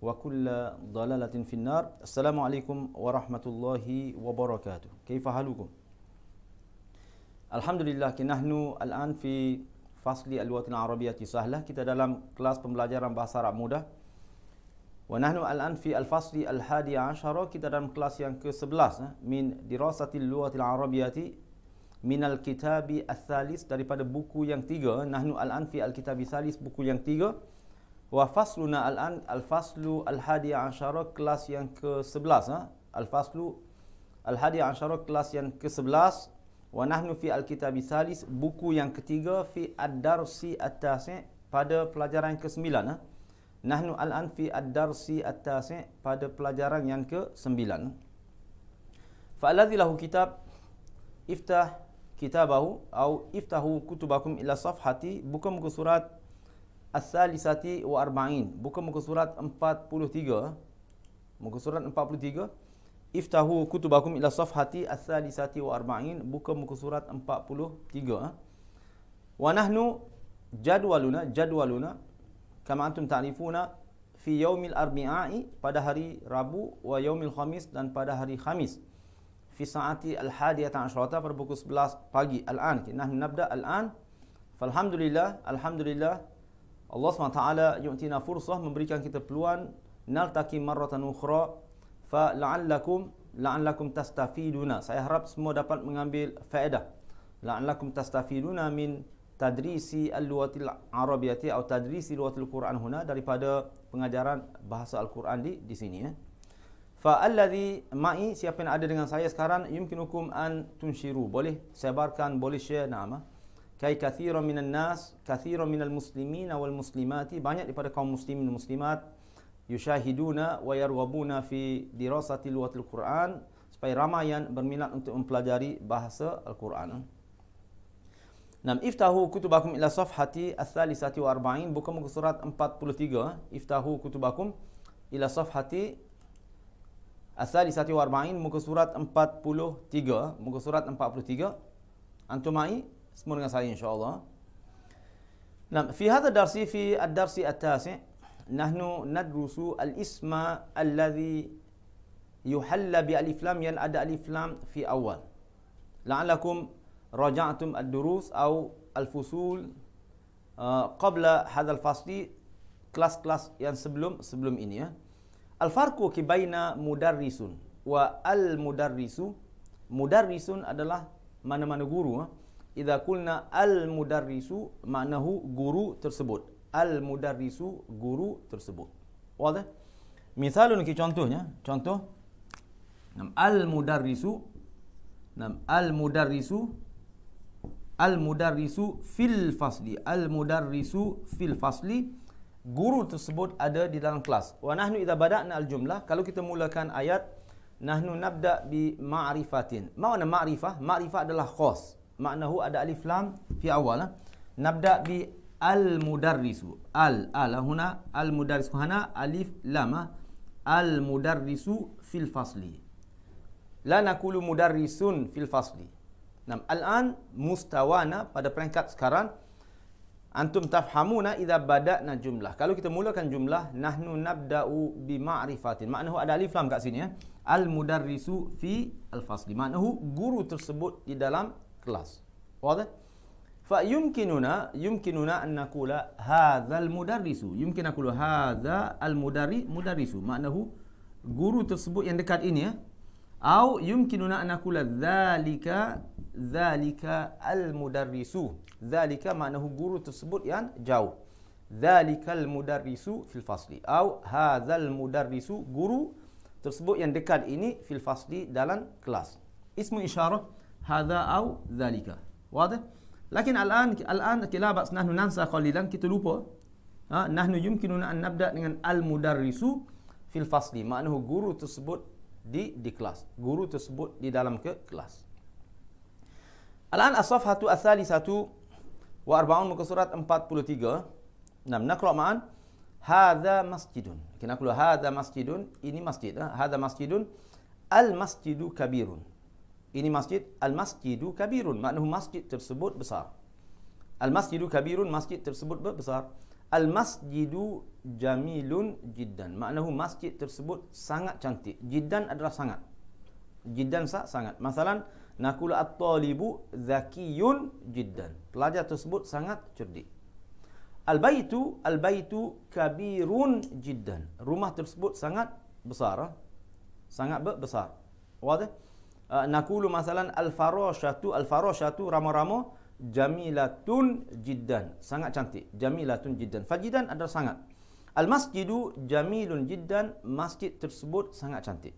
wa kulla dalalatin finnar. Assalamualaikum warahmatullahi wabarakatuh. Kaifa halukum? Alhamdulillah, kita nahnu al-an fi fasli al-watin arabiyati sahlah. Kita dalam kelas pembelajaran bahasa Arab mudah. Wa nahnu al-an fi al-fasli al-hadi asyara. Kita dalam kelas yang ke-11. Eh? Min dirasatil luwatil arabiyati min al-kitabi al-thalis. Daripada buku yang tiga. Nahnu al-an fi al-kitabi thalis, buku yang tiga. Buku yang tiga. Wa fasluna al-an al-faslu al-hadi ansharu kelas yang ke-11 ha? Al-faslu al-hadi ansharu kelas yang ke-11 Wa nahnu fi al-kitab salis Buku yang ketiga Fi ad-darsi at Pada pelajaran ke-9 ha? Nahnu al-an fi ad-darsi at Pada pelajaran yang ke-9 Fa'aladhi lahu kitab Iftah kitabahu Atau iftahu kutubakum ila safhati Buka muka surat As-Salisati wa Arba'in Buka muka surat 43 Muka surat 43 Iftahu kutubakum ila safhati As-Salisati wa Arba'in Buka muka surat 43 Wa nahnu jadwaluna Jadwaluna Kama antum ta'rifuna Fi yaumil arbi'ai Pada hari Rabu Wa yaumil khamis Dan pada hari Khamis Fi sa'ati al-hadiyata asyarata Pada pukul 11 pagi Al-an Nahnu nabda al-an Falhamdulillah Alhamdulillah Allah SWT yu'tina fursah memberikan kita peluang naltaki marratan ukhra fa la'allakum la'allakum tastafiduna saya harap semua dapat mengambil faedah la'allakum tastafiduna min tadrisi al-luwatil arabiyati atau tadrisi luwatil quran huna daripada pengajaran bahasa al-quran di di sini ya fa alladhi ma'i siapa yang ada dengan saya sekarang yumkinukum an tunshiru boleh sebarkan boleh share nama ah kai kathiran minan nas kathiran minal muslimina wal muslimati banyak daripada kaum muslimin dan muslimat yushahiduna wa yarghabuna fi dirasati luwatil quran supaya ramai yang berminat untuk mempelajari bahasa al-Quran. Nam iftahu kutubakum ila safhati al-thalisati wa arba'in buka muka surat 43 iftahu kutubakum ila safhati al-thalisati wa arba'in muka surat 43 muka surat 43 antumai semua dengan saya insya-Allah. Nah, fi hadha darsi fi ad-darsi at-tasi' nahnu nadrusu al-isma alladhi yuhalla bi alif lam yan ada alif lam fi awal. La'allakum raja'tum ad-durus aw al-fusul uh, qabla hadha al-fasli kelas-kelas yang sebelum sebelum ini ya. Al-farqu kibaina mudarrisun wa al-mudarrisu mudarrisun adalah mana-mana guru ha? idza qulna al mudarrisu maknahu guru tersebut al mudarrisu guru tersebut wadah misal untuk contohnya contoh al mudarrisu al mudarrisu al mudarrisu fil fasli al mudarrisu fil fasli guru tersebut ada di dalam kelas wa nahnu idza bada'na al jumlah kalau kita mulakan ayat nahnu nabda bi ma'rifatin ma'na ma'rifah ma'rifah adalah khas maknahu ada alif lam fi awal. Ha? Nabda bi al-mudarrisu. Al, al, ha, huna al-mudarrisu. Hana alif lam. Ha? Al-mudarrisu fil fasli. La nakulu mudarrisun fil fasli. Nam, al-an mustawana pada peringkat sekarang. Antum tafhamuna idha badakna jumlah. Kalau kita mulakan jumlah, nahnu nabda'u bima'rifatin. Maknahu ada alif lam kat sini. Ya? Al-mudarrisu fi al-fasli. Maknahu guru tersebut di dalam ikhlas. Waduh. Fa yumkinuna yumkinuna an naqula hadzal mudarrisu. Yumkin aku qulu hadza al mudari mudarrisu. Maknahu guru tersebut yang dekat ini ya. Au yumkinuna an naqula dzalika dzalika al mudarrisu. Dzalika maknahu guru tersebut yang jauh. Dzalika al mudarrisu fil fasli. Au hadzal mudarrisu guru tersebut yang dekat ini fil fasli dalam kelas. Ismu isyarah هذا أو ذلك واضح لكن الآن الآن كلا بس نحن ننسى قليلا كتلوبا ها نحن يمكننا أن نبدأ dengan المدرس في الفصل ما أنه guru tersebut di di kelas guru tersebut di dalam ke kelas الآن الصفحة الثالثة وأربعون من سورة 43 نعم نقرأ معا هذا مسجد كنا نقول هذا مسجد إني مسجد هذا مسجد المسجد كبير ini masjid al-masjidu kabirun maknanya masjid tersebut besar al-masjidu kabirun masjid tersebut besar al-masjidu jamilun jiddan maknanya masjid tersebut sangat cantik jiddan adalah sangat jiddan sah, sangat masalan nakula at-talibu zakiyun jiddan pelajar tersebut sangat cerdik al-baitu al-baitu kabirun jiddan rumah tersebut sangat besar ah. sangat besar wadah uh, nakulu masalan al-farashatu al-farashatu ramo-ramo jamilatun jiddan sangat cantik jamilatun jiddan fajidan adalah sangat al-masjidu jamilun jiddan masjid tersebut sangat cantik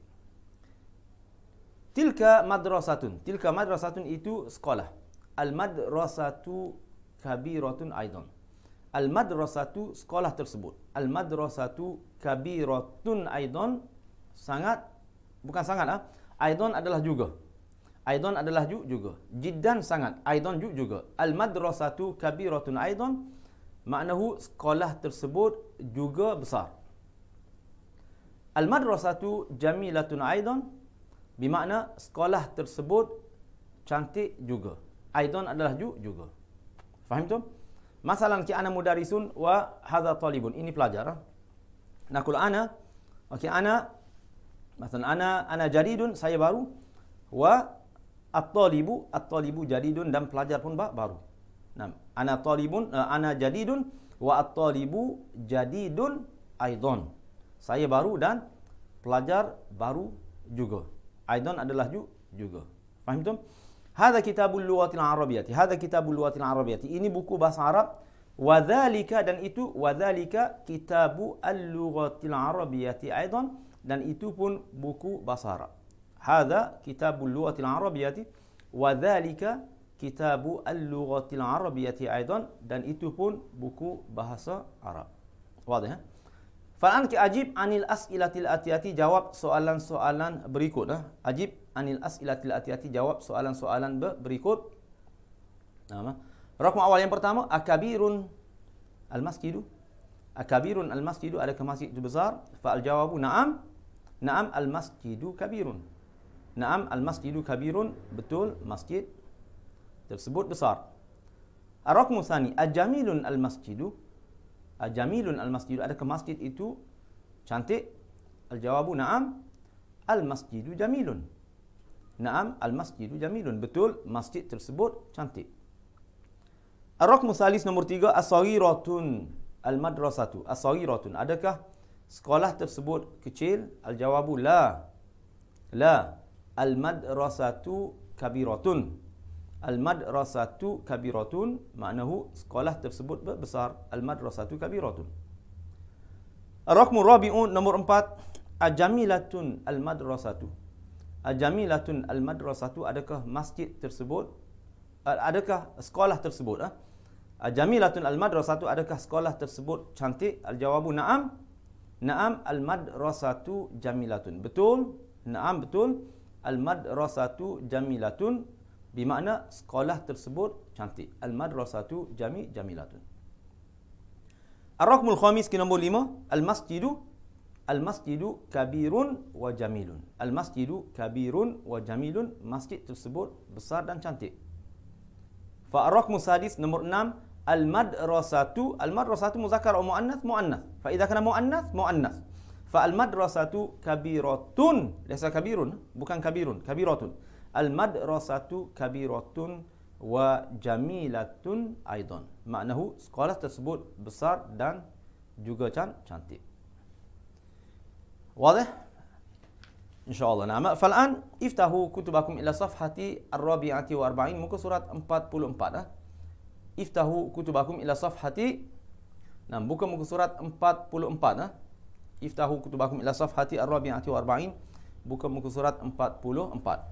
tilka madrasatun tilka madrasatun itu sekolah al-madrasatu kabiratun aidan al-madrasatu sekolah tersebut al-madrasatu kabiratun aidan sangat bukan sangat sangatlah Aidon adalah juga. Aidon adalah ju juga. Jiddan sangat. Aidon ju juga. Al-madrasatu kabiratun aidon. Maknahu sekolah tersebut juga besar. Al-madrasatu jamilatun aidon. Bermakna sekolah tersebut cantik juga. Aidon adalah ju juga. Faham tu? Masalan ki ana mudarisun wa hadha talibun. Ini pelajar. Nakul ana. Okey, ana Maksudnya ana ana jadidun saya baru wa at-talibu at-talibu jadidun dan pelajar pun baru. Naam. Ana talibun uh, ana jadidun wa at-talibu jadidun aidon. Saya baru dan pelajar baru juga. Aidon adalah juga. Faham tu? Hada kitabul lughatil arabiyyati. Hada kitabul lughatil arabiyyati. Ini buku bahasa Arab. Wa dan itu wa dzalika kitabul lughatil arabiyyati aidon dan itu pun buku Basara. Hada kitabul lughatil arabiyati wa dhalika kitabu al-lughatil arabiyati aidan dan itu pun buku bahasa Arab. Wadah. Eh? Fa'an ki ajib anil as'ilatil atiyati jawab soalan-soalan berikut. Eh? Ajib anil as'ilatil atiyati jawab soalan-soalan berikut. Nama. Eh? Rakam awal yang pertama. Akabirun al-masjidu. Akabirun al-masjidu. Adakah masjid itu besar? Fa'al jawabu na'am. Naam al-masjidu kabirun. Naam al-masjidu kabirun. Betul, masjid tersebut besar. Ar-rakmu thani. Ajamilun al-masjidu. Ajamilun al-masjidu. Ada ke masjid itu cantik? Al-jawabu naam. Al-masjidu jamilun. Naam al-masjidu jamilun. Betul, masjid tersebut cantik. Ar-rakmu thalis nombor tiga. As-sawiratun al-madrasatu. As-sawiratun. Adakah sekolah tersebut kecil? Al-jawabu la. La. Al-madrasatu kabiratun. Al-madrasatu kabiratun. Maknahu sekolah tersebut besar. Al-madrasatu kabiratun. Rakmu rabi'un nomor empat. Ajamilatun al-madrasatu. Ajamilatun al-madrasatu. Adakah masjid tersebut? Adakah sekolah tersebut? Ha? Ajamilatun al-madrasatu. Adakah sekolah tersebut cantik? Al-jawabu na'am. Naam al mad rasatu jamilatun. Betul? Naam betul. al mad rasatu jamilatun. Bermakna sekolah tersebut cantik. al mad rasatu jami jamilatun. Ar-Rakmul Khamis ke nombor lima. Al-masjidu. Al-masjidu kabirun wa jamilun. Al-masjidu kabirun wa jamilun. Masjid tersebut besar dan cantik. Fa'ar-Rakmul Sadis nombor enam. المدرسة المدرسة مذكر أو مؤنث مؤنث فإذا كان مؤنث مؤنث فالمدرسة كبيرة ليس كبير bukan كبير كبيرة المدرسة كبيرة وجميلة أيضا معناه سكولة sekolah بصار دان جوجا juga cantik واضح؟ إن شاء الله نعم فالآن افتحوا كتبكم إلى صفحة الرابعة وأربعين أمبات بول أمبات iftahu kutubakum ila safhati nah buka muka surat 44 nah ha. iftahu kutubakum ila safhati arba'ati wa arba'in buka muka surat 44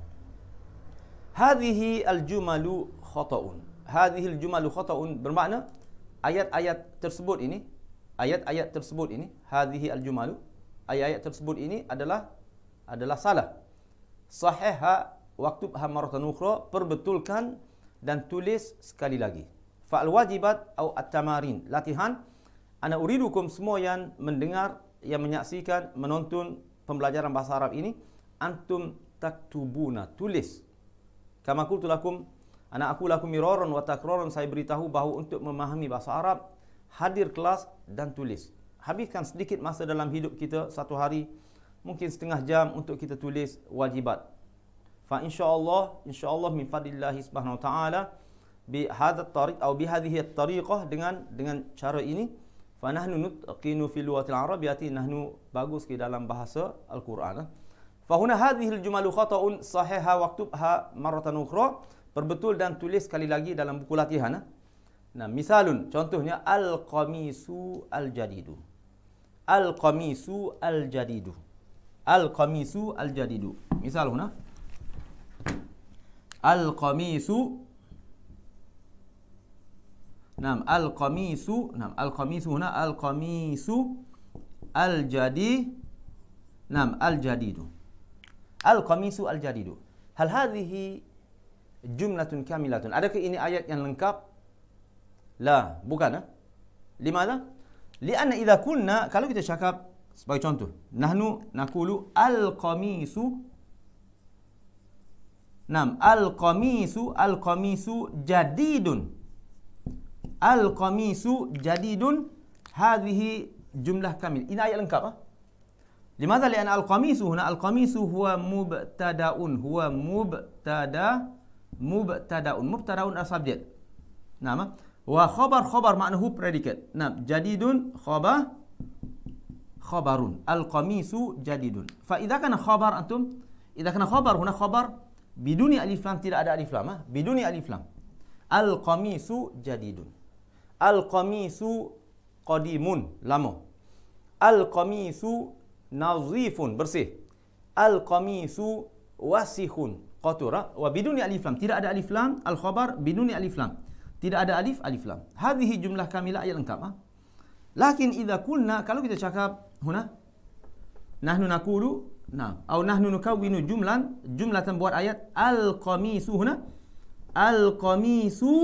hadhihi aljumalu khata'un hadhihi aljumalu khata'un bermakna ayat-ayat tersebut ini ayat-ayat tersebut ini hadhihi aljumalu ayat-ayat tersebut ini adalah adalah salah sahihah waktu hamaratan ukhra perbetulkan dan tulis sekali lagi. Fa'al wajibat au at-tamarin. Latihan. Ana uridukum semua yang mendengar, yang menyaksikan, menonton pembelajaran bahasa Arab ini. Antum taktubuna. Tulis. Kama kultulakum. Ana aku laku miroron wa takroron. Saya beritahu bahawa untuk memahami bahasa Arab, hadir kelas dan tulis. Habiskan sedikit masa dalam hidup kita satu hari. Mungkin setengah jam untuk kita tulis wajibat. Fa insyaAllah, insyaAllah min fadillahi subhanahu wa ta'ala bi hadha at-tariq aw bi hadhihi at-tariqah dengan dengan cara ini fa nahnu nutqinu fil lughati al-arabiyyati nahnu bagus ke dalam bahasa al-Quran fa huna hadhihi al-jumal khata'un sahiha waktubha marratan ukhra perbetul dan tulis sekali lagi dalam buku latihan ha. nah misalun contohnya al-qamisu al-jadidu al-qamisu al-jadidu al-qamisu al-jadidu misalun ha. al-qamisu al qamisu al jadidu al qamisu al jadidu al qamisu al jadidu misalun al qamisu Naam al-qamisu, naam al-qamisu huna al-qamisu al-jadi. Naam al-jadidu. Al-qamisu al-jadidu. Hal hadhihi jumlatun kamilatun? ke ini ayat yang lengkap? La, bukan eh? Ha? Limada? Lianna idza kunna kalau kita cakap sebagai contoh, nahnu naqulu al-qamisu Naam al-qamisu al-qamisu jadidun. Al-qamisu jadidun hadhihi jumlah kamil. Ini ayat lengkap ah. لماذا؟ لأن القميص هنا القميص هو مبتدأ هو مبتدأ مبتدأ مبتدأ subject نعم وخبر خبر معناه predicate نعم جديد خبر خبر القميص جديد فإذا كان خبر أنتم إذا كان خبر هنا خبر بدون ألف لام tidak ada ألف لام بدون ألف لام القميص جديد Al-qamisu qadimun, lama. Al-qamisu nazifun, bersih. Al-qamisu wasihun, qatura. Ha? Wa biduni alif lam, tidak ada alif lam, al-khabar biduni alif lam. Tidak ada alif, alif lam. Hadihi jumlah kami lah ayat lengkap. Ha? Lakin idha kulna, kalau kita cakap, huna, nahnu nakulu, Nah, atau nahnu nukawinu jumlan, jumlatan buat ayat al-qamisu huna. Al-qamisu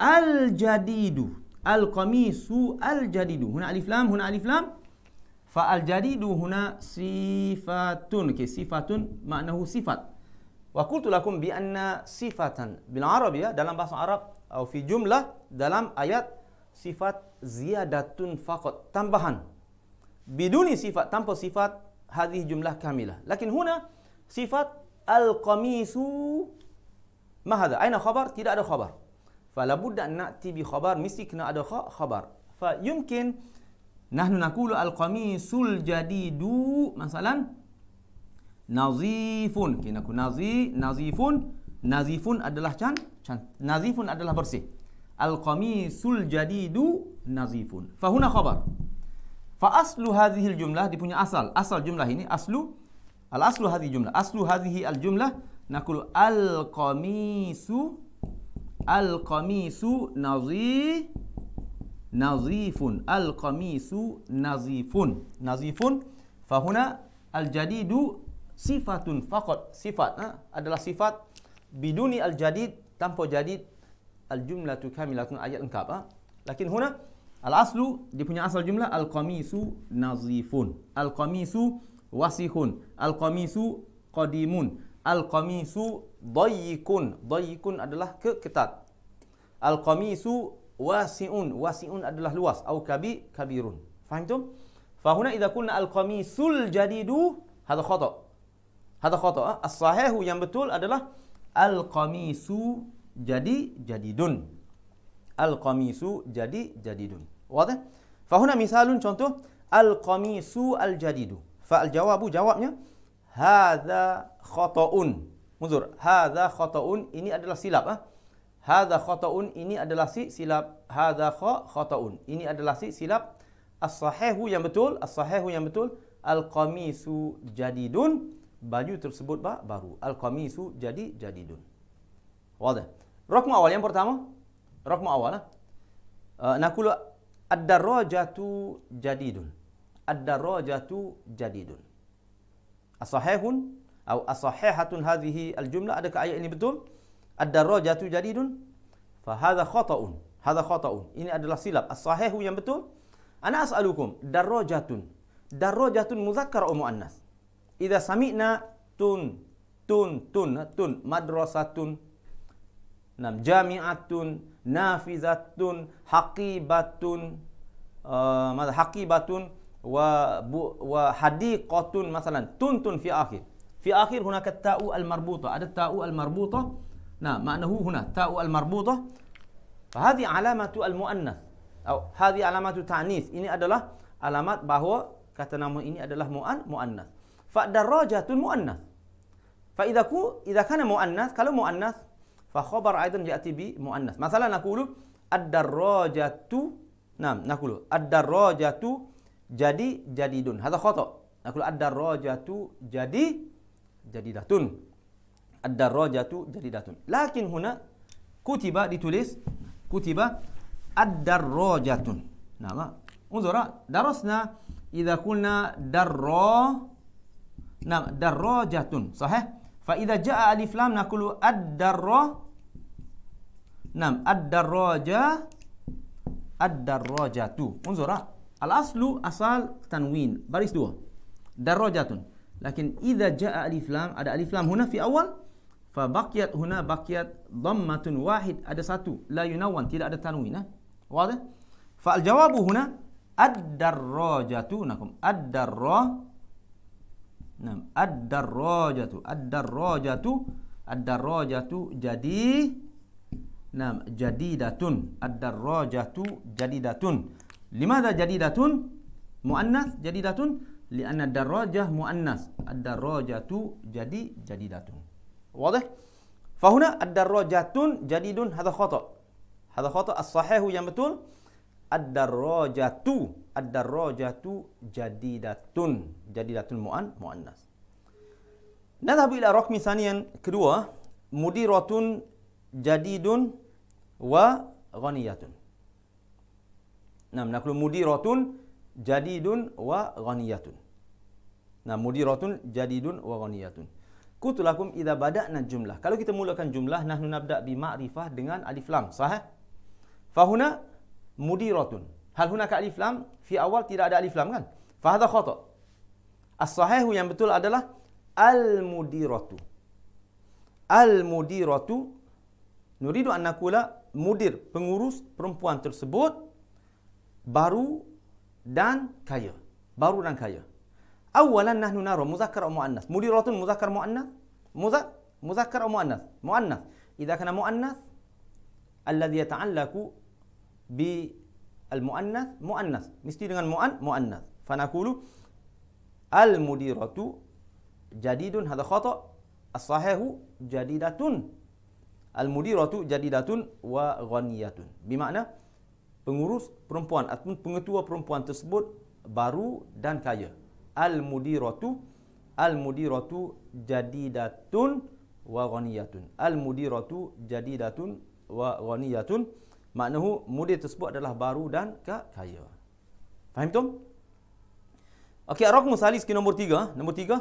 al-jadidu al-qamisu al-jadidu huna alif lam huna alif lam fa al-jadidu huna sifatun ke okay, sifatun maknahu sifat wa qultu lakum bi anna sifatan bil arab ya dalam bahasa arab atau fi jumlah dalam ayat sifat ziyadatun faqat tambahan biduni sifat tanpa sifat hadhihi jumlah kamilah lakin huna sifat al-qamisu mahada. aina khabar tidak ada khabar falabudda na'ti bi khabar mesti kena ada khabar fa yumkin nahnu naqulu al qamisul jadidu masalan nazifun kena ku nazi nazifun nazifun adalah can, can nazifun adalah bersih al qamisul jadidu nazifun fa huna khabar fa aslu hadhihi al jumlah dipunya asal asal jumlah ini aslu al aslu hadhihi jumlah aslu hadhihi al jumlah naqulu al qamisu Al-qamisu nazi nazifun. Al-qamisu nazifun. Nazifun. Fahuna al-jadidu sifatun faqat. Sifat. Ha? Adalah sifat. Biduni al-jadid. Tanpa jadid. al jumlah kami lakukan Ayat lengkap. Ha? Lakin huna. Al-aslu. Dia punya asal jumlah. Al-qamisu nazifun. Al-qamisu wasihun. Al-qamisu qadimun. Al-qamisu dayyikun dayyikun adalah keketat. al qamisu wasiun wasiun adalah luas au kabi kabirun faham tu fahuna idza kunna al qamisul jadidu hadha khata hadha khata ah? as sahihu yang betul adalah al qamisu jadi jadidun al qamisu jadi jadidun wadha eh? fahuna misalun contoh al qamisu al jadidu fa jawabu jawabnya hadza khata'un Muzur. Hadza khata'un ini adalah silap ah. Ha? Hadza khata'un ini adalah si silap. Hadza khata'un. Ini adalah si silap. As-sahihu yang betul, as-sahihu yang betul, al-qamisu jadidun. Baju tersebut bah, baru. Al-qamisu jadi jadidun. Wadah. Rokmu awal yang pertama. Rokmu awal ah. Ha? Uh, nakulu ad-darajatu jadidun. Ad-darajatu jadidun. As-sahihun Au asahihatun hadhihi al-jumla adakah ayat ini betul? Ad-darajatu jadidun. Fa hadha khata'un. Hadha khata'un. Ini adalah silap. As-sahihu yang betul. Ana as'alukum darajatun. Darajatun muzakkar au oh muannas. Idza sami'na tun tun tun tun madrasatun nam jami'atun nafizatun haqibatun uh, eh, madha haqibatun wa bu, wa hadiqatun masalan tun tun fi akhir Fi akhir hunaka ta'u al-marbutah. Ada ta'u al-marbutah. Nah, maknahu huna ta'u al-marbutah. Fahadhi alamatu al-mu'annath. Atau hadhi alamatu ta'nith. Ini adalah alamat bahawa kata nama ini adalah mu'an mu'annath. Fa darajatul mu'annath. Fa idza ku idza kana mu'annath, kalau mu'annath fa khabar aidan ya'ti bi mu'annath. Masalan naqulu ad-darajatu Nam, nakulu ad-darajatu jadi jadidun. Hadza khata. jadi jadi jadidatun. ad jadi datun. Lakin huna kutiba ditulis kutiba ad tu. Nama. Darosna, jika idza kulna darra daraja tu, sahih fa Jika jaa alif lam naqulu ad-darra nama ad-daraja ad-darajatu unzura al aslu asal tanwin baris dua darajatun Lakin idza jaa alif lam ada alif lam huna fi awal fa baqiyat huna baqiyat dhammatun wahid ada satu la yunawwan tidak ada tanwin ha eh? wadah eh? fa al huna ad-darrajatu nakum ad-darra nam ad-darrajatu ad-darrajatu ad-darrajatu jadi nam jadidatun ad-darrajatu jadidatun limadha jadidatun muannas jadidatun لأن الدراجة مؤنث الدراجة جدي جديدة واضح فهنا الدراجة جديد هذا خطأ هذا خطأ الصحيح يا متون الدراجة الدراجة جديدة جديدة مؤن مؤنث نذهب إلى رقم ثانيا كدوة مديرة جديد وغنية نعم نقول مديرة جديد jadidun wa ghaniyatun. Nah, mudiratun jadidun wa ghaniyatun. Kutulakum idza bada'na jumlah. Kalau kita mulakan jumlah, nahnu nabda' bi ma'rifah dengan alif lam, sah? Eh? Fahuna mudiratun. Hal huna ka alif lam? Fi awal tidak ada alif lam kan? Fahadha khata. As-sahihu yang betul adalah al-mudiratu. Al-mudiratu nuridu an nakula mudir pengurus perempuan tersebut baru dan kaya. Baru dan kaya. Awalan nahnu naru muzakkar atau muannas? Mudiratun muzakkar muannas? Muzak muzakkar atau muannas? Muannas. Jika kena muannas, alladhi yata'allaku bi al-muannas, muannas. Mesti dengan muan, muannas. Fanakulu al-mudiratu jadidun hadha khata. As-sahihu jadidatun. Al-mudiratu jadidatun wa ghaniyatun. Bermakna, pengurus perempuan ataupun pengetua perempuan tersebut baru dan kaya. Al-mudiratu al-mudiratu jadidatun wa ghaniyatun. Al-mudiratu jadidatun wa ghaniyatun. Maknahu mudir tersebut adalah baru dan kaya. Faham tu? Okey, rakam salis ke nombor tiga. Nombor tiga.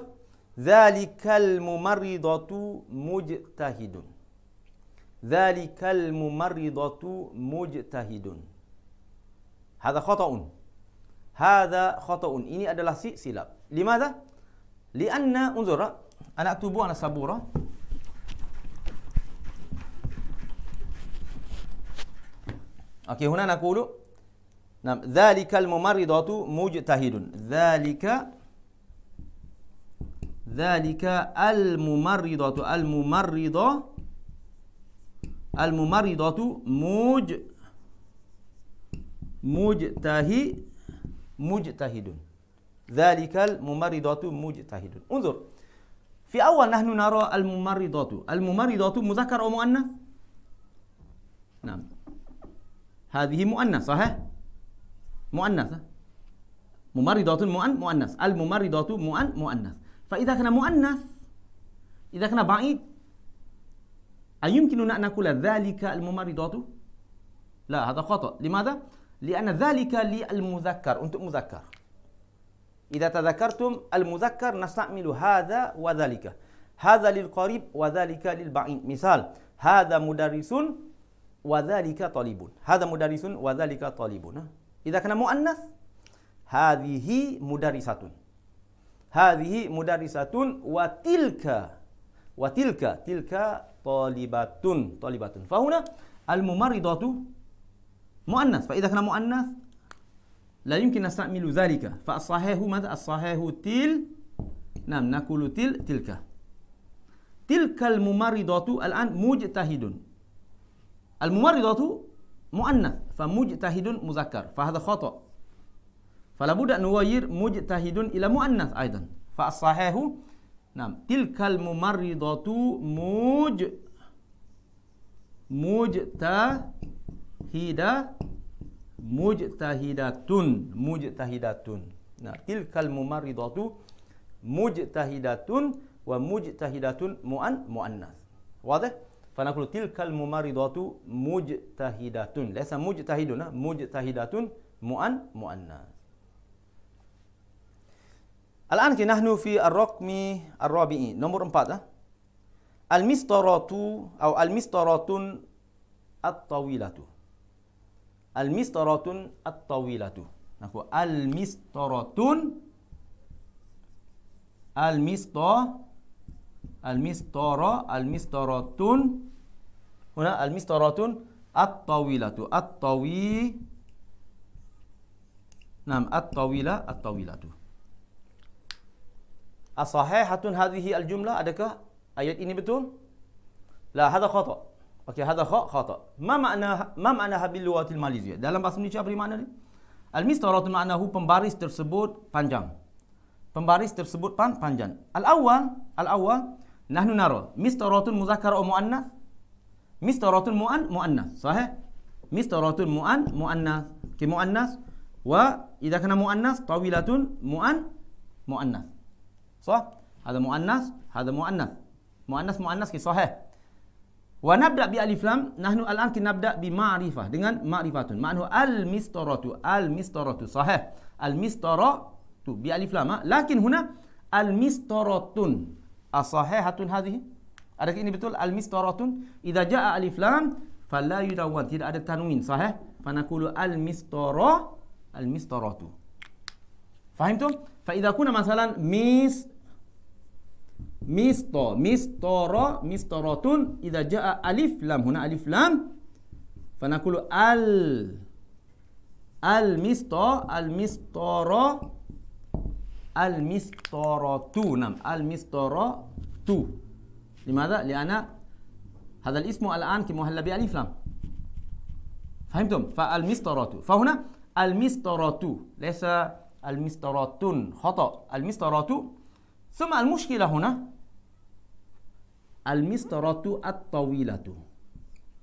Zalikal mumarridatu mujtahidun. Zalikal mumarridatu Mujtahidun. هذا خطأٌ هذا خطأٌ إني أدلا سيلاب لماذا؟ لأن انظر أنا أكتب أنا سبورة أوكي هنا نقول نعم ذلك الممرضة مجتهد ذلك ذلك الممرضة الممرضة الممرضة مجتهد مجتهد مجتهد ذلك الممرضات مجتهد انظر في أول نحن نرى الممرضات الممرضات مذكر أو مؤنث نعم هذه مؤنث صحيح مؤنث ممرضات مؤن مؤنث الممرضات مؤن مؤنث فإذا كان مؤنث إذا كان بعيد أيمكننا أن نقول ذلك الممرضات لا هذا خطأ لماذا لأن ذلك للمذكر أنتم مذكر إذا تذكرتم المذكر نستعمل هذا وذلك هذا للقريب وذلك للبعيد مثال هذا مدرس وذلك طالب هذا مدرس وذلك طالب إذا كان مؤنث هذه مدرسة هذه مدرسة وتلك وتلك تلك طالبة طالبة فهنا الممرضة مؤنث فإذا كان مؤنث لا يمكن نستعمل ذلك فالصحيح ماذا الصحيح تل نعم نقول تل تلك تلك الممرضة الآن مجتهد الممرضة مؤنث فمجتهد مذكر فهذا خطأ فلا بد أن نغير مجتهد إلى مؤنث أيضا فالصحيح نعم تلك الممرضة مج مجتهد mujtahida mujtahidatun mujtahidatun nah tilkal mumarridatu mujtahidatun wa mujtahidatun mu'an mu'annas wadah فنقول تلك الممرضات مجتهدات ليس مجتهدون مجتهدات مؤن مؤنث الان كي نحن في الرقم الرابع نمبر 4 المسترات او المسترات الطويله المسطراتون الطويلة نقول المسطراتون المسطرة المسطرة المسطراتون هنا المسطراتون الطويلة الطوي نعم الطويلة الطويلة الصحيحة هذه الجملة adakah أيات إني بتون لا هذا خطأ اوكي هذا خاء خطا ما معناها ما معناها باللغه Malaysia dalam bahasa Malaysia apa makna dia al-mistarat ma'nahu pembaris tersebut panjang pembaris tersebut pan panjang al-awwal al-awwal nahnu nara mistaratun muzakkar atau muannas mistaratun muan muannas sahih mistaratun muan muannas ke muannas wa idza kana muannas tawilatun muan muannas صح هذا مؤنث هذا مؤنث مؤنث مؤنث كي صحيح Wa nabda bi alif lam nahnu al'an tinabda bi ma'rifah dengan ma'rifatun. Ma'nahu al mistaratu al mistaratu sahih. Al mistaratu bi alif lam ha? lakin huna al mistaratun asahihatun hadhihi. Adakah ini betul al mistaratun idza jaa alif lam fala yudawwan tidak ada tanwin sahih fa naqulu al mistara al mistaratu. Faham tu? Fa idza kuna masalan mis مستر مسترا مسترة إذا جاء ألف لام هنا ألف لام فنقول ال المستر المسترا المسترة تو نعم المسترة تو لماذا؟ لأن هذا الاسم الآن مهل بألف لام فهمتم؟ فالمسترات فهنا المسترات ليس المسترات خطأ المسترات ثم المشكلة هنا al-mistaratu at-tawilatu.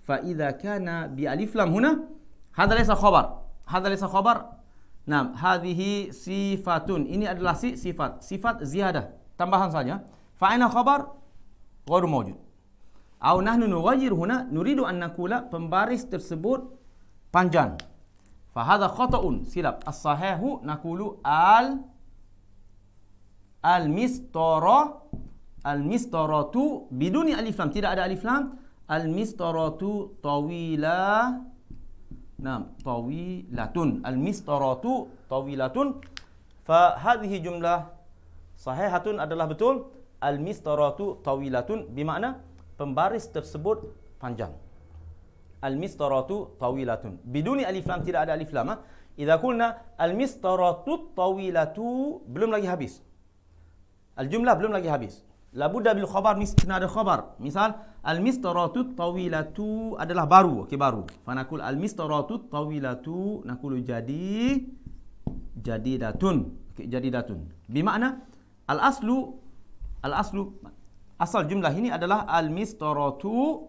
Fa idza kana bi alif lam huna hadha laysa khabar. Hadha laysa khabar. Naam, hadhihi sifatun. Ini adalah si sifat. Sifat ziyadah, tambahan saja. Fa aina khabar? Ghairu mawjud. Au nahnu nughayyir huna nuridu an naqula pembaris tersebut panjang. Fa hadha khata'un. Silap. As-sahihu naqulu al al-mistaratu Al-mistaratu biduni alif lam tidak ada alif lam al-mistaratu tawila nam tawilatun al-mistaratu tawilatun fa hadhihi jumlah sahihatun adalah betul al-mistaratu tawilatun bermakna pembaris tersebut panjang al-mistaratu tawilatun biduni alif lam tidak ada alif lam ha? idza qulna al-mistaratu tawilatu belum lagi habis al-jumlah belum lagi habis Labudda bil khabar ni kena ada khabar. Misal al mistaratu tawilatu adalah baru. Okey baru. Fanakul al mistaratu tawilatu nakulu jadi jadi datun, Okey jadi datun. Bermakna al aslu al aslu asal jumlah ini adalah al mistaratu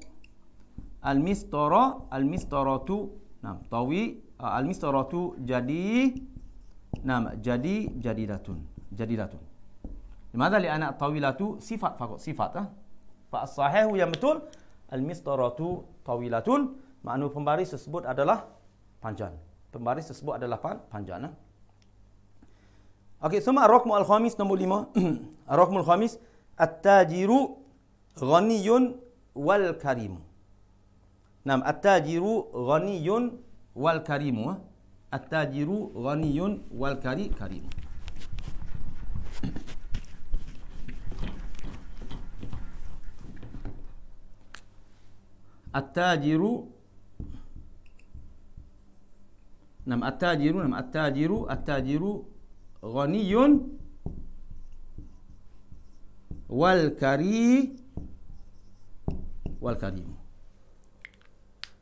al mistara al mistaratu nam tawi al mistaratu jadi nam jadi jadidatun. Jadidatun. Lima li anak tawilatu sifat fakot sifat. Ah. Fa sahihu yang betul al mistaratu tawilatun makna pembaris tersebut adalah panjang. Pembaris tersebut adalah pan, panjang. Ah. Okey, sama rakmu al khamis nombor lima. rakmu al khamis at tajiru ghaniyun wal karim. Nam at tajiru ghaniyun wal karim. Ha? At tajiru ghaniyun wal karim. -kari. At-tajiru Nam at-tajiru Nam at-tajiru At-tajiru Ghaniyun Wal-kari Wal-karim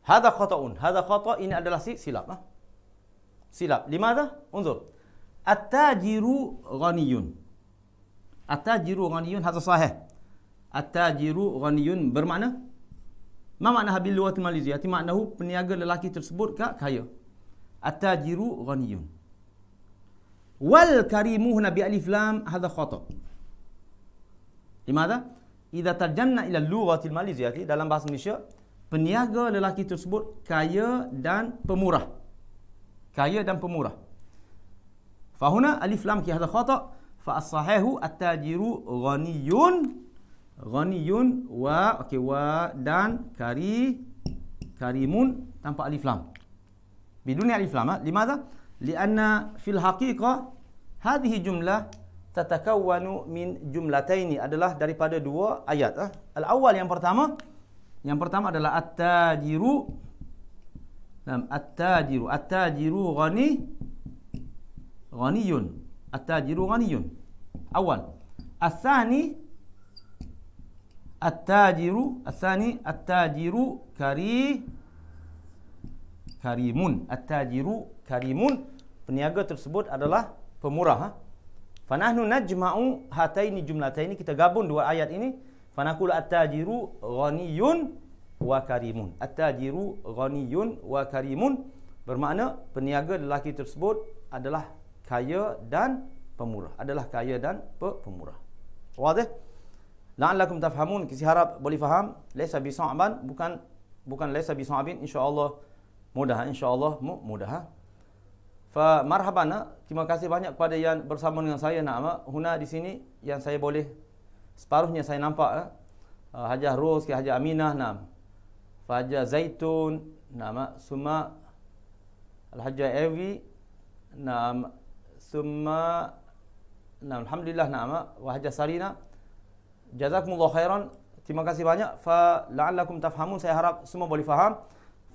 Hada khata'un Hada khata' ini adalah silap ha? Silap Limada? Unzur At-tajiru Ghaniyun At-tajiru Ghaniyun Hada sahih At-tajiru Ghaniyun Bermakna Ma makna habil luwat malizia? Arti makna hu peniaga lelaki tersebut ke kaya. At-tajiru ghaniyun. Wal karimu huna bi alif lam hadha khata. Limada? Idza tarjamna ila lughati al-Malaysia dalam bahasa Malaysia, peniaga lelaki tersebut kaya dan pemurah. Kaya dan pemurah. Fahuna alif lam ki hadha khata fa as-sahihu ghaniyun Ghaniyun wa okey wa dan kari karimun tanpa alif lam. Biduni alif lam. Ha? Limadha? Lianna fil haqiqah hadhihi jumla tatakawwanu min jumlataini adalah daripada dua ayat. Ah. al awal yang pertama yang pertama adalah at-tajiru Naam at-tajiru at-tajiru ghani ghaniyun at-tajiru ghaniyun. Awal. Asani thani At-tajiru Al-thani At-tajiru kari, Karimun At-tajiru Karimun Peniaga tersebut adalah Pemurah ha? Fanahnu najma'u Hataini jumlataini Kita gabung dua ayat ini Fanakul at-tajiru Ghaniyun Wa karimun At-tajiru Ghaniyun Wa karimun Bermakna Peniaga lelaki tersebut Adalah Kaya dan Pemurah Adalah kaya dan Pemurah Wadah la'allakum tafhamun kisi harap boleh faham laisa bi sa'ban bukan bukan laisa bi sa'bin insyaallah mudah insyaallah mudah ha? fa marhaban terima kasih banyak kepada yang bersama dengan saya nama huna di sini yang saya boleh separuhnya saya nampak eh? Ha? Ah, Hajah Ros, Hajah Aminah, nam. Hajah Zaitun, nama. Ha? Suma Al-Hajah Evi, nama. Suma, nama. Alhamdulillah, nama. Wahajah Sarina, jazakumullah khairan. Terima kasih banyak. Fa la'allakum tafhamun. Saya harap semua boleh faham.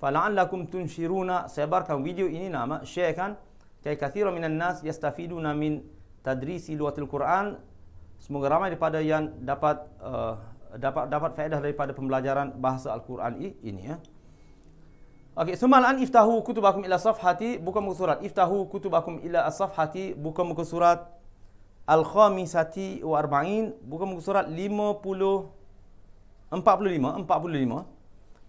Fa la'allakum tunshiruna. Saya Sebarkan video ini nama syekhan. Kai kathira minan nas yastafiduna min tadrisi luwatil Quran. Semoga ramai daripada yang dapat uh, dapat dapat faedah daripada pembelajaran bahasa Al-Quran ini ya. Okey, sumal an iftahu kutubakum ila safhati buka muka surat. Iftahu kutubakum ila safhati buka muka surat. Al-Khamisati wa Arba'in Bukan muka surat 50 45 45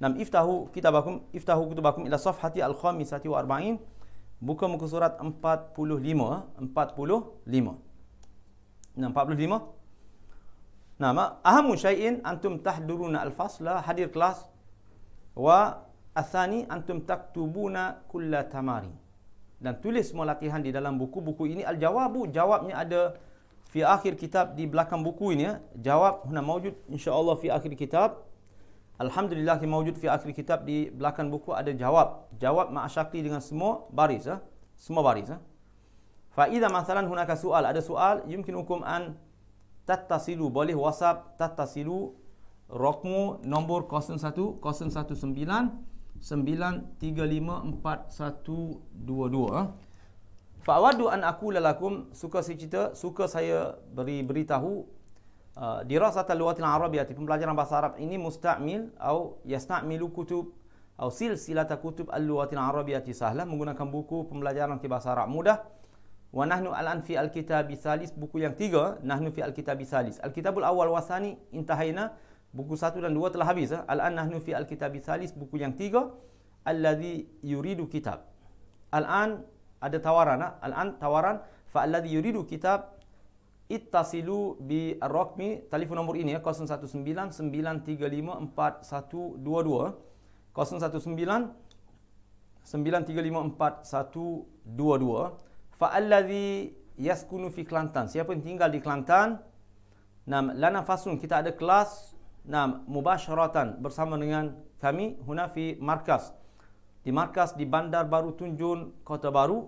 Nam iftahu bakum Iftahu kita bakum ila safhati al-khamisati wa arba'in Buka muka surat 45 45 Nah 45 Nah Ahamu syai'in Antum tahduruna al-fasla Hadir kelas Wa Athani Antum tak taktubuna Kulla tamari Dan tulis semua latihan Di dalam buku-buku ini Al-jawabu Jawabnya ada fi akhir kitab di belakang buku ini ya. Jawab huna mawjud insyaAllah fi akhir kitab. Alhamdulillah yang mewujud fi akhir kitab di belakang buku ada jawab. Jawab ma'asyakli dengan semua baris. Ya. Semua baris. Ya. Fa'idha masalan hunaka soal. Ada soal. mungkin hukum an tatasilu. Boleh whatsapp tatasilu. Rokmu nombor 01 019 9354122 Fa'awadu an aku lalakum Suka saya cerita Suka saya beri beritahu uh, Dirasat al-luwati al Pembelajaran bahasa Arab ini musta'mil Atau yasta'milu kutub Atau sil silata kutub al-luwati al-arabiyati sahlah Menggunakan buku pembelajaran di bahasa Arab mudah Wa nahnu al-an fi al-kitabi salis Buku yang tiga Nahnu fi al-kitabi salis Al-kitabul awal wasani Intahayna Buku satu dan dua telah habis eh? Al-an nahnu fi al-kitabi salis Buku yang tiga Alladhi yuridu kitab Al-an ada tawaran ah al-an tawaran fa alladhi yuridu kitab ittasilu bi rakmi telefon nombor ini ya 019 9354122 fa alladhi yaskunu fi kelantan siapa yang tinggal di kelantan nam lana fasun kita ada kelas nam mubasharatan bersama dengan kami Hunafi markas di markas di Bandar Baru Tunjun Kota Baru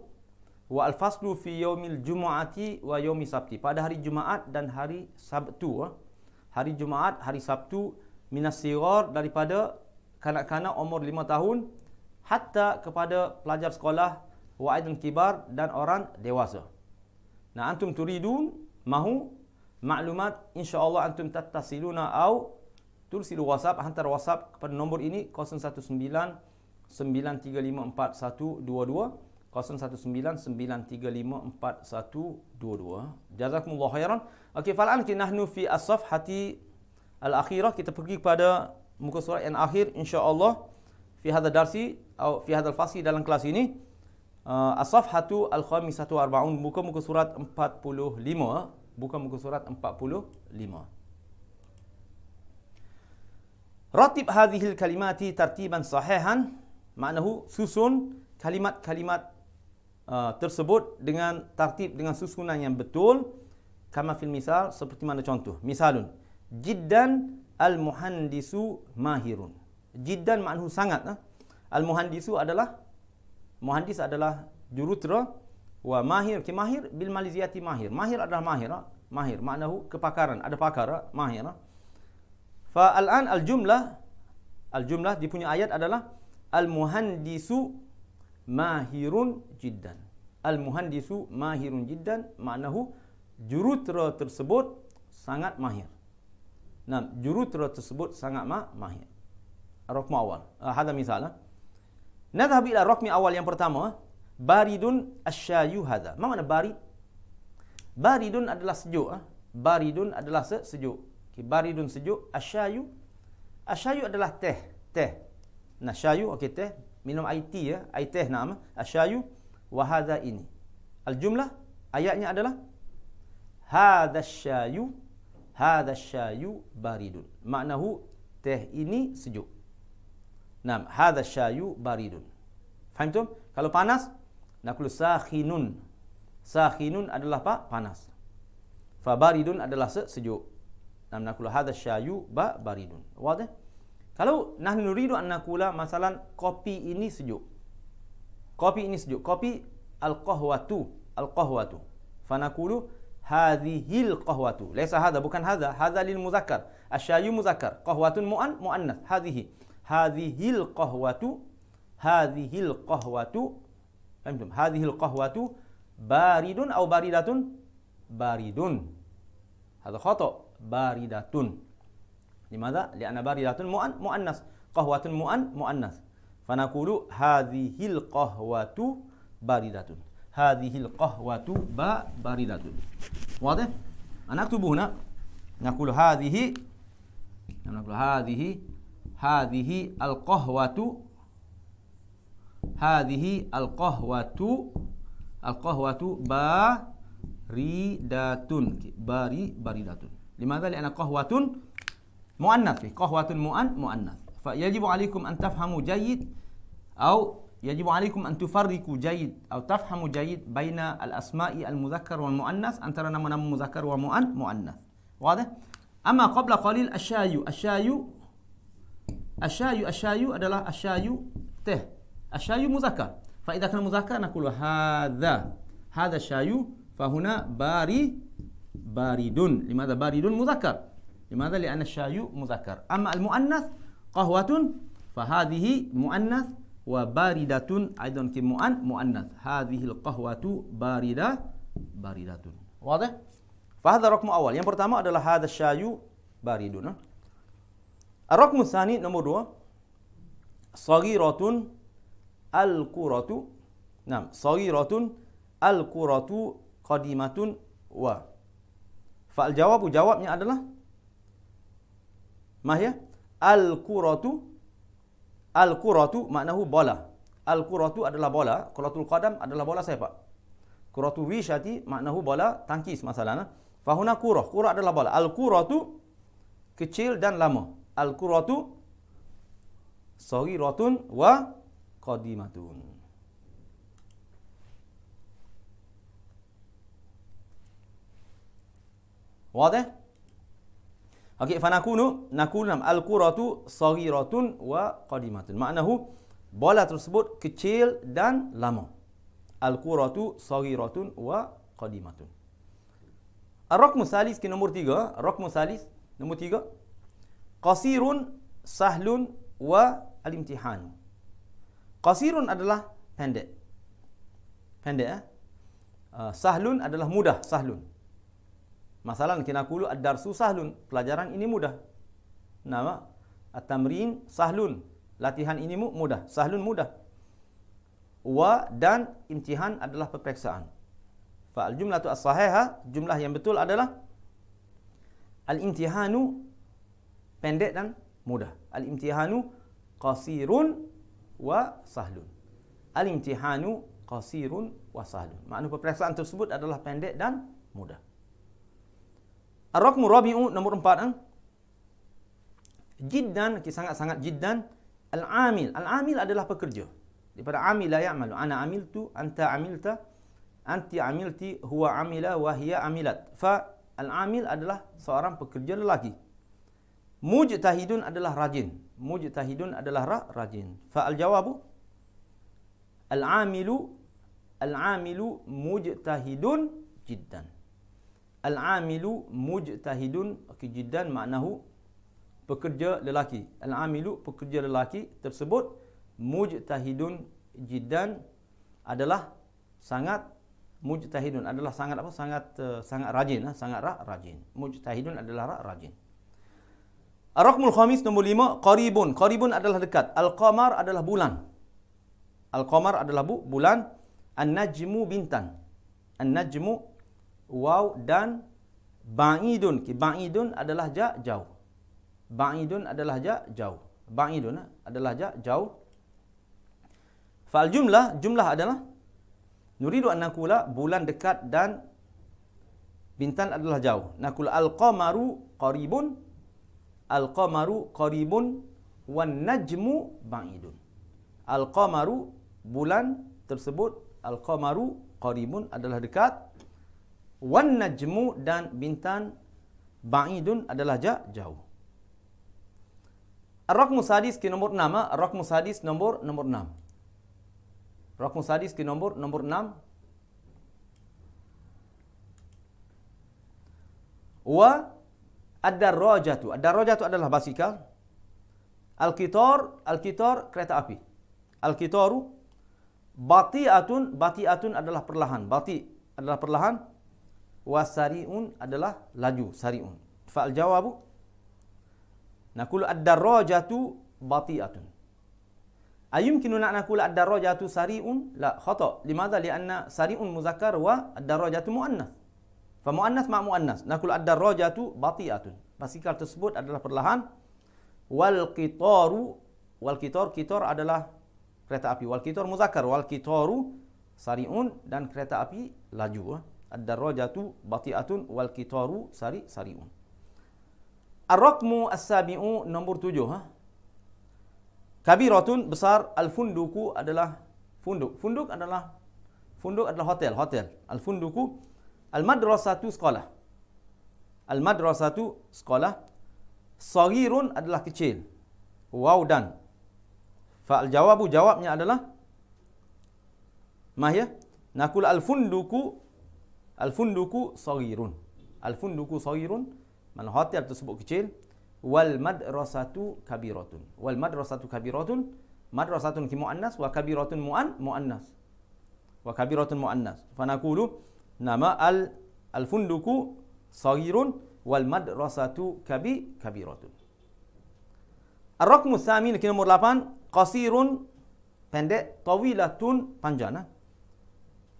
wa al-faslu fi yaumil jumu'ati wa yaumi sabti pada hari Jumaat dan hari Sabtu eh. hari Jumaat hari Sabtu minasirar daripada kanak-kanak umur lima tahun hatta kepada pelajar sekolah wa aidan kibar dan orang dewasa nah antum turidun mahu maklumat insyaallah antum tatasiluna au tursilu whatsapp hantar whatsapp kepada nombor ini 019 0199354122 jazakumullah khairan okey falan kita nahnu fi asaf hati al akhirah kita pergi kepada muka surat yang akhir Insya Allah, fi hadha darsi atau fi hadha fasi dalam kelas ini uh, asaf hatu al khamisatu arbaun muka muka surat 45 bukan muka surat 45 Ratib hadhihi al-kalimati tartiban sahihan maknahu susun kalimat-kalimat uh, tersebut dengan tartib dengan susunan yang betul kama fil misal seperti mana contoh misalun jiddan al muhandisu mahirun jiddan maknahu sangat eh? Ha? al muhandisu adalah muhandis adalah jurutera wa mahir ke mahir bil maliziyati mahir mahir adalah mahir eh? mahir maknahu kepakaran ada pakar eh? mahir eh? fa al an al jumlah al jumlah dipunya ayat adalah Al-muhandisu mahirun jiddan. Al-muhandisu mahirun jiddan. Maknahu jurutera tersebut sangat mahir. Nah, jurutera tersebut sangat ma mahir. Rokmu awal. Uh, ah, Hada misalnya. Ah. Nadhab ila rokmi awal yang pertama. Baridun asyayu hadha. Mana makna barid? Baridun adalah sejuk. Ha? Baridun adalah sejuk. Okay, baridun sejuk. Asyayu. Asyayu adalah teh. Teh nasyayu okey teh minum air teh ya air teh nama eh. asyayu wa hadha ini al jumlah ayatnya adalah hadha asyayu hadha asyayu baridun maknahu teh ini sejuk nam hadha asyayu baridun faham tu kalau panas naqul sakhinun sakhinun adalah pak panas fa baridun adalah sejuk nam naqul hadha asyayu ba baridun wadah kalau nahnu nuridu an nakula masalan kopi ini sejuk. Kopi ini sejuk. Kopi al-qahwatu, al-qahwatu. Fa nakulu hadhil qahwatu. Laysa hadha bukan hadha, hadha lil muzakkar. Asyayu muzakkar. Qahwatun mu'an mu'annas. Hadhihi. Hadhil qahwatu. Hadhil qahwatu. Fahimtum? Hadhil qahwatu baridun atau baridatun? Baridun. Hadha khata. baridatun. Limadha? Li'anna baridatun mu'an mu'annas. Qahwatun mu'an mu'annas. Fanakulu hadhil qahwatu baridatun. Hadhil qahwatu ba baridatun. Wadih? Anak tubuh nak. Nakulu hadhi. Nakulu hadhi. Hadhi al-qahwatu. Hadhi al-qahwatu. Al-qahwatu ba ri datun bari baridatun limadha li anna qahwatun مؤنث قهوة مؤن مؤنث فيجب عليكم أن تفهموا جيد أو يجب عليكم أن تفرقوا جيد أو تفهموا جيد بين الأسماء المذكر والمؤنث أن ترى نمنا مذكر ومؤن مؤنث واضح؟ أما قبل قليل الشاي الشاي الشاي الشاي adalah الشاي ته الشاي مذكر فإذا كان مذكر نقول هذا هذا الشاي فهنا باري بارد لماذا بارد مذكر لماذا؟ لأن الشاي مذكر أما المؤنث قهوة فهذه مؤنث وباردة أيضا في مؤن مؤنث هذه القهوة باردة باردة واضح؟ فهذا الرقم أول yang pertama adalah هذا الشاي باردة الرقم الثاني نمبر 2 صغيرة الكرة نعم صغيرة الكرة قديمة و فالجواب جوابnya adalah Ma ya? Al-quratu Al-quratu maknahu bola. Al-quratu adalah bola, quratul qadam adalah bola saya pak. Quratu wishati maknahu bola tangkis masalahnya. Fahuna kurah. Kurah adalah bola. Al-quratu kecil dan lama. Al-quratu sagiratun wa qadimatun. Wadah? Eh? Okey, fanakunu nakulam al-quratu saghiratun wa qadimatun. Maknahu bola tersebut kecil dan lama. Al-quratu saghiratun wa qadimatun. Ar-raqmu salis ke nombor tiga. Ar-raqmu salis nombor tiga. Qasirun sahlun wa al-imtihan. Qasirun adalah pendek. Pendek eh. Uh, sahlun adalah mudah, sahlun. Masalan kita kulu adar susahlun pelajaran ini mudah. Nama at-tamrin sahlun latihan ini mudah sahlun mudah. Wa dan imtihan adalah peperiksaan. Fa al jumlatu as-sahihah jumlah yang betul adalah al-imtihanu pendek dan mudah. Al-imtihanu qasirun wa sahlun. Al-imtihanu qasirun wa sahlun. Maknanya peperiksaan tersebut adalah pendek dan mudah. Ar-Rakmu Rabi'u nombor empat. Eh? Jiddan, okay, sangat-sangat jiddan. Al-amil. Al-amil adalah pekerja. Daripada amila ya'malu. Ana amiltu, anta amilta, anti amilti, huwa amila, wahia amilat. Fa al-amil adalah seorang pekerja lelaki. Mujtahidun adalah rajin. Mujtahidun adalah ra, rajin. Fa al-jawabu? Al-amilu, al-amilu mujtahidun jiddan. Al-amilu mujtahidun kijidan maknahu pekerja lelaki. Al-amilu pekerja lelaki tersebut mujtahidun jiddan adalah sangat mujtahidun adalah sangat apa sangat uh, sangat rajin lah. sangat ra, rajin mujtahidun adalah ra, rajin Ar-Rahmul Khamis nombor lima Qaribun Qaribun adalah dekat Al-Qamar adalah bulan Al-Qamar adalah bu, bulan An-Najmu bintan. An-Najmu waw dan ba'idun. Ba'idun adalah ja jauh. Ba'idun adalah ja jauh. Ba'idun eh, adalah ja jauh. Fal jumlah, jumlah adalah nuridu an nakula bulan dekat dan bintan adalah jauh. Nakul al-qamaru qaribun. Al-qamaru qaribun wan najmu ba'idun. Al-qamaru bulan tersebut al-qamaru qaribun adalah dekat wan najmu dan bintan ba'idun adalah ja, jauh. Rakmu sadis ke nombor enam. Ah? Rakmu sadis nomor nomor enam. Rakmu sadis ke nomor nomor enam. Wa ad-darajatu. Ad-darajatu adalah basikal. Al-kitar, al-kitar kereta api. Al-kitaru bati'atun, bati'atun adalah perlahan. Bati adalah perlahan wasariun adalah laju sariun fa'al jawabu nakulu ad-darajatu bati'atun ayumkinu na nakulu ad-darajatu sariun la khata limadha li'anna sariun MUZAKAR. wa ad-darajatu muannas fa muannas ma muannas nakulu ad-darajatu bati'atun basikal tersebut adalah perlahan wal qitaru wal qitar qitar adalah kereta api wal qitar muzakkar wal qitaru sariun dan kereta api laju eh? ad-darajatu bati'atun wal qitaru sari sari'un. Ar-raqmu as-sabi'u nombor tujuh. Ha? Kabiratun besar al-funduku adalah funduk. Funduk adalah funduk adalah hotel, hotel. Al-funduku al-madrasatu sekolah. Al-madrasatu sekolah. Sagirun adalah kecil. Wow dan. Fa'al jawabu jawabnya adalah Mahya. Nakul al-funduku Al-funduku sagirun. Al-funduku sagirun mana hotel tersebut kecil wal madrasatu kabiratun. Wal madrasatu kabiratun madrasatun ki muannas wa kabiratun muan muannas. Wa kabiratun muannas. Fa naqulu nama al al-funduku sagirun wal madrasatu kabi kabiratun. الرقم الثامن لكن نمبر 8 قصير pendek tawilatun panjang nah.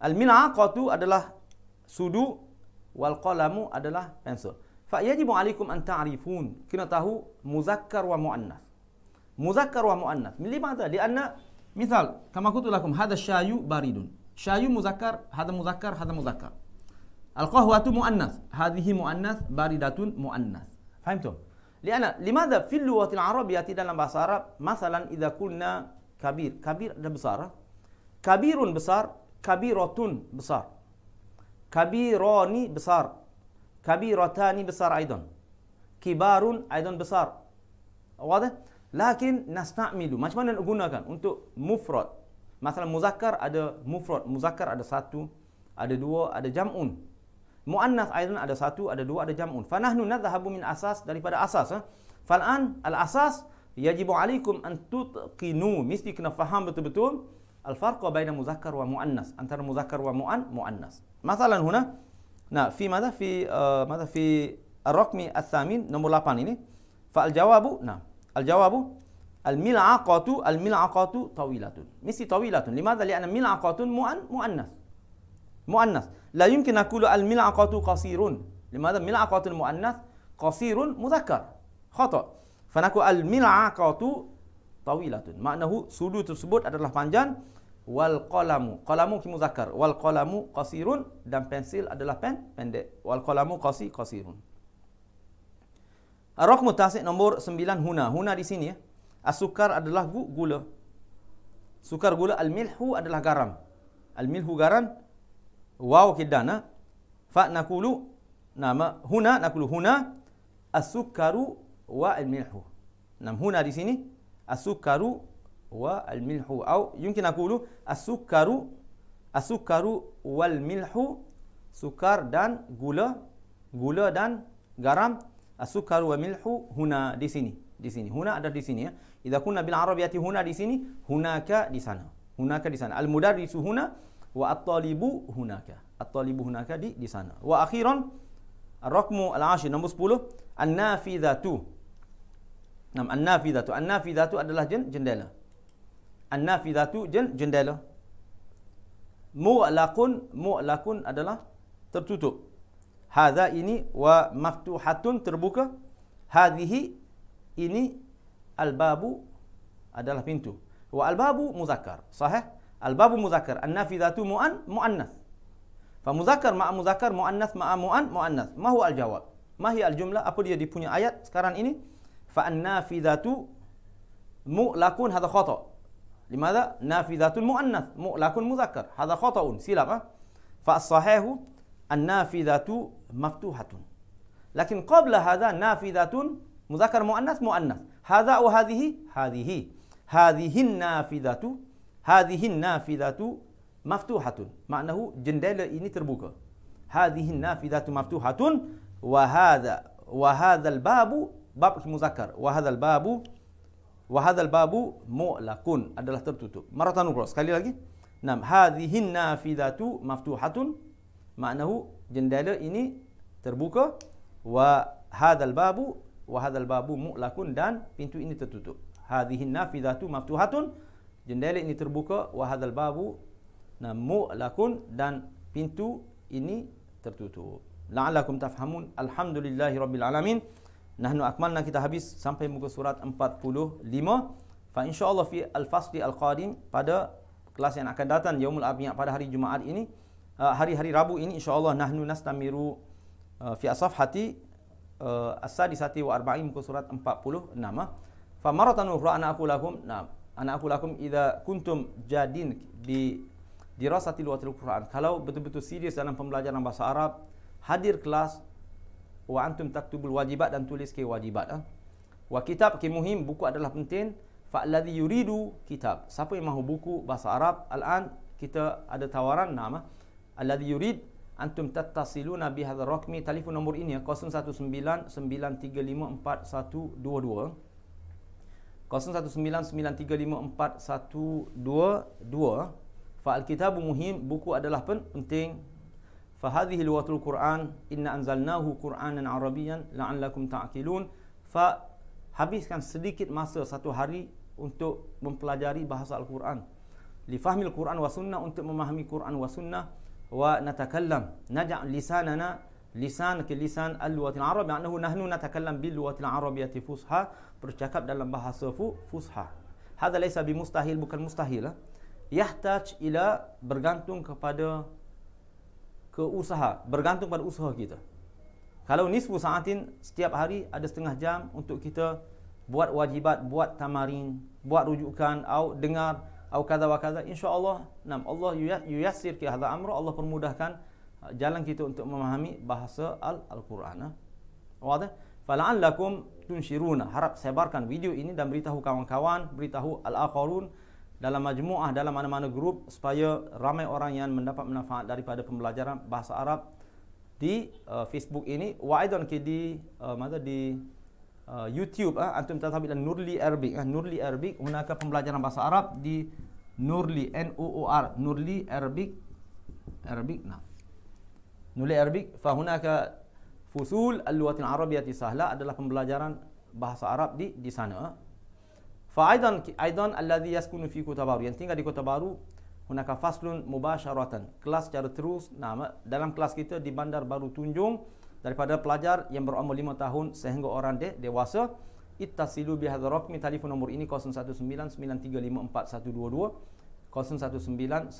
Al minaqatu adalah Sudu wal qalamu adalah pensil. Fa yajibu alaikum an ta'rifun. Kena tahu muzakkar wa muannas. Muzakkar wa muannas. لماذا؟ لأن مثال كما قلت لكم هذا الشاي بارد. شاي مذكر هذا مذكر هذا مذكر. القهوة مؤنث هذه مؤنث باردة مؤنث فهمتم؟ لأن لماذا في اللغة العربية dalam bahasa Arab مثلا إذا قلنا كبير كبير ada besar كبير ah. besar كبيرة besar kabirani besar kabiratani besar aidan kibarun aidan besar Wada? lakin nasta'milu macam mana nak gunakan untuk mufrad Masalah muzakkar ada مفرد Muzakkar ada satu ada dua ada jamun Muannas ايضا ada satu ada dua ada jamun فنحن نذهب min asas daripada asas فالان الاساس يجب عليكم ان تتقنوا mesti kena faham betul-betul الفرق بين مذكر ومؤنث أنت مذكر ومؤن مؤنث مثلا هنا نعم في ماذا في آه ماذا في الرقم الثامن نمبر 8 ini فالجواب نعم الجواب الملعقة الملعقة طويلة ميسي طويلة لماذا لأن ملعقة مؤنث مؤنث لا يمكن أقول الملعقة قصير لماذا ملعقة مؤنث قصير مذكر خطأ فنقول الملعقة طويلة معناه sudu تسبوت adalah panjang wal qalamu qalamu kimuzakkar wal qalamu qasirun dan pensil adalah pen pendek wal qalamu qasi qasirun Rokmu tasik nombor sembilan huna. Huna di sini. Asukar ya. adalah gula. Sukar gula. Al-milhu adalah garam. Al-milhu garam. Wow kidana. Ha. Fa nakulu. Nama huna nakulu huna. Asukaru wa al-milhu. Nam huna di sini. Asukaru والملح أو يمكن أقول السكر السكر والملح سكر دان غولا غولا دان غرام السكر والملح هنا دي سيني دي سيني هنا ada di sini ya إذا كنا بالعربية هنا دي سيني هناك دي سانا هناك دي سانا المدرس هنا والطالب هناك الطالب هناك دي دي سانا وأخيرا الرقم العاشر نمبر 10 النافذة نعم النافذة النافذة adalah jendela An-nafidhatu jendela. Mu'laqun, mu'laqun adalah tertutup. Hadha ini wa maftuhatun terbuka. Hadhihi ini al-babu adalah pintu. Wa al-babu muzakkar. Sahih? Al-babu muzakkar. An-nafidhatu mu'an, mu'annas. Fa muzakar ma'a muzakar mu'annas ma'a mu'an, mu'annas. Mahu al-jawab? Mahi al-jumlah? Apa dia dipunya ayat sekarang ini? Fa an-nafidhatu mu'laqun hadha khata'. لماذا؟ نافذات المؤنث لكن مذكر هذا خطأ سلبة فالصحيح النافذة مفتوحة لكن قبل هذا نافذة مذكر مؤنث مؤنث هذا أو هذه هذه هذه النافذة هذه النافذة مفتوحة معناه جندل إني تربوك هذه النافذة مفتوحة وهذا وهذا الباب باب مذكر وهذا الباب wahadal babu mu'lakun adalah tertutup. Maratan ukhra sekali lagi. Nam hadhihin nafidatu maftuhatun. Maknahu jendela ini terbuka wa hadal babu wa hadal babu mu'lakun dan pintu ini tertutup. Hadhihin nafidatu maftuhatun. Jendela ini terbuka wa hadal babu nam mu'lakun dan pintu ini tertutup. La'allakum tafhamun. Alhamdulillahirabbil alamin. Nahnu akmalna kita habis sampai muka surat 45. Fa insyaallah fi al-fasli al-qadim pada kelas yang akan datang yaumul arba'a pada hari Jumaat ini uh, hari-hari Rabu ini insyaallah nahnu nastamiru uh, fi safhati uh, as-sadisati wa arba'in muka surat 46. Fa maratan ukhra ana aku lakum nah ana aku lakum idza kuntum jadin bi dirasati lughatil Quran. Kalau betul-betul serius dalam pembelajaran bahasa Arab, hadir kelas wa antum taktubul wajibat dan tulis ke wajibat ah. Wa kitab ke muhim buku adalah penting fa alladhi yuridu kitab. Siapa yang mahu buku bahasa Arab al kita ada tawaran nama ha? alladhi yurid antum tattasiluna bi hadha rakmi telefon nombor ini ya 019 9354122 019-9354-122 Fa'al kitabu muhim Buku adalah penting فهذه لغة القرآن إن أنزلناه قرآنا عربيا لعلكم تعقلون فحبيسكن sedikit masa satu hari untuk mempelajari bahasa Al-Quran لفهم القرآن والسنة untuk memahami القرآن والسنة ونتكلم نجعل لساننا لسان كلسان اللغة العربية أنه نحن نتكلم باللغة العربية فصحى bercakap dalam bahasa فصحى هذا ليس بمستحيل bukan مستحيل يحتاج إلى bergantung kepada ke usaha bergantung pada usaha kita kalau nisfu saatin setiap hari ada setengah jam untuk kita buat wajibat buat tamarin buat rujukan atau dengar atau kada wa kada insyaallah nam Allah yuyassir ki hadha Allah permudahkan uh, jalan kita untuk memahami bahasa al al-Quran wa fala'allakum tunshiruna harap sebarkan video ini dan beritahu kawan-kawan beritahu al-aqarun kawan kawan beritahu al aqarun dalam majmuah dalam mana-mana grup supaya ramai orang yang mendapat manfaat daripada pembelajaran bahasa Arab di uh, Facebook ini wa aidan ke di uh, mana di uh, YouTube ah uh, antum tetapi Nurli Arabic uh, Nurli Arabic menaka pembelajaran bahasa Arab di Nurli N U O R Nurli Arabic Arabic nah Nurli Arabic fa hunaka fusul al-lughah al-arabiyyah sahla adalah pembelajaran bahasa Arab di di sana uh. فأيضا أيضا الذي يسكن في كوتابارو ينتينغا دي كوتابارو هناك فصل مباشرة كلاس جار terus نعم dalam كلاس kita di bandar baru Tunjung daripada pelajar yang berumur 5 tahun sehingga orang de dewasa ittasilu bihadha rakmi telefon nomor ini 019-935-4122 019-935-4122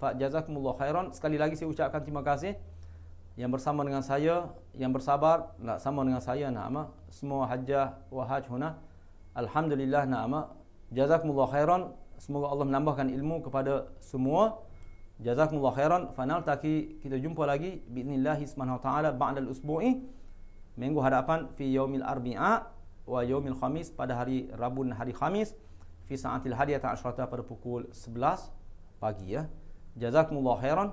Fak jazakumullah khairan Sekali lagi saya ucapkan terima kasih yang bersama dengan saya yang bersabar nak sama dengan saya nama semua hajjah wa haj huna alhamdulillah nama jazakumullah khairan semoga Allah menambahkan ilmu kepada semua jazakumullah khairan final taki kita jumpa lagi biiznillah subhanahu wa taala ba'da al-usbu'i minggu hadapan fi yaumil arbi'a wa yaumil khamis pada hari Rabu dan hari Khamis fi sa'atil hadiyata asyrata pada pukul 11 pagi ya jazakumullah khairan